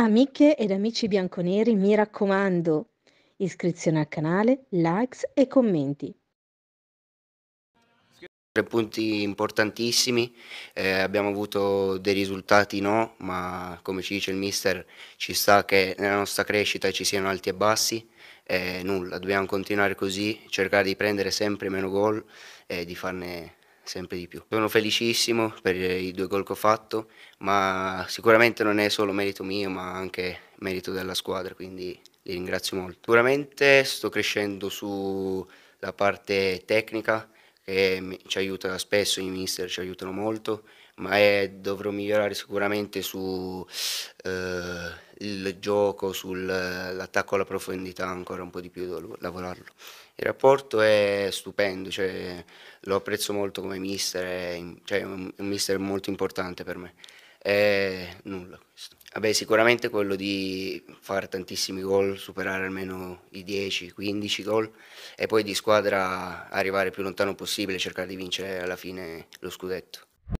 Amiche ed amici bianconeri, mi raccomando, iscrizione al canale, likes e commenti. Tre punti importantissimi, eh, abbiamo avuto dei risultati no, ma come ci dice il mister ci sta che nella nostra crescita ci siano alti e bassi, eh, nulla, dobbiamo continuare così, cercare di prendere sempre meno gol e di farne sempre di più. Sono felicissimo per i due gol che ho fatto, ma sicuramente non è solo merito mio, ma anche merito della squadra, quindi li ringrazio molto. Sicuramente sto crescendo sulla parte tecnica, che ci aiuta spesso, i mister ci aiutano molto, ma è, dovrò migliorare sicuramente su eh, gioco, sull'attacco alla profondità ancora un po' di più lavorarlo. Il rapporto è stupendo, cioè, lo apprezzo molto come mister, è, cioè, un mister molto importante per me. E nulla questo. Vabbè, sicuramente quello di fare tantissimi gol, superare almeno i 10-15 gol e poi di squadra arrivare più lontano possibile, cercare di vincere alla fine lo scudetto.